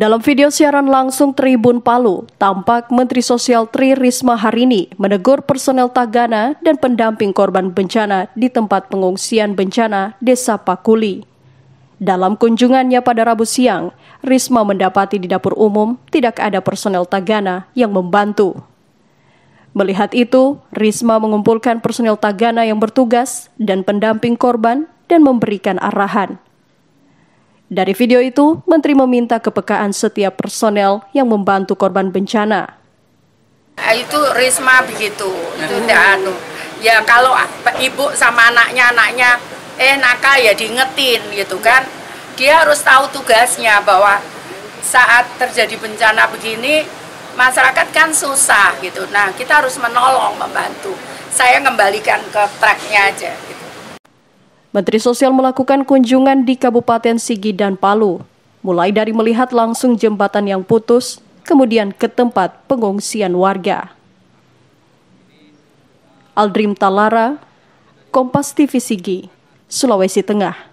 Dalam video siaran langsung Tribun Palu, tampak Menteri Sosial Tri Risma hari ini menegur personel Tagana dan pendamping korban bencana di tempat pengungsian bencana Desa Pakuli. Dalam kunjungannya pada Rabu siang, Risma mendapati di dapur umum tidak ada personel Tagana yang membantu. Melihat itu, Risma mengumpulkan personel Tagana yang bertugas dan pendamping korban dan memberikan arahan dari video itu, Menteri meminta kepekaan setiap personel yang membantu korban bencana. Ah, itu Risma begitu, itu tidak anu. Ya kalau ibu sama anaknya, anaknya eh nakal ya diingetin gitu kan. Dia harus tahu tugasnya bahwa saat terjadi bencana begini, masyarakat kan susah gitu. Nah kita harus menolong, membantu. Saya kembalikan ke tracknya aja. Menteri Sosial melakukan kunjungan di Kabupaten Sigi dan Palu, mulai dari melihat langsung jembatan yang putus, kemudian ke tempat pengungsian warga. Aldrim Talara, Kompas TV Sigi, Sulawesi Tengah.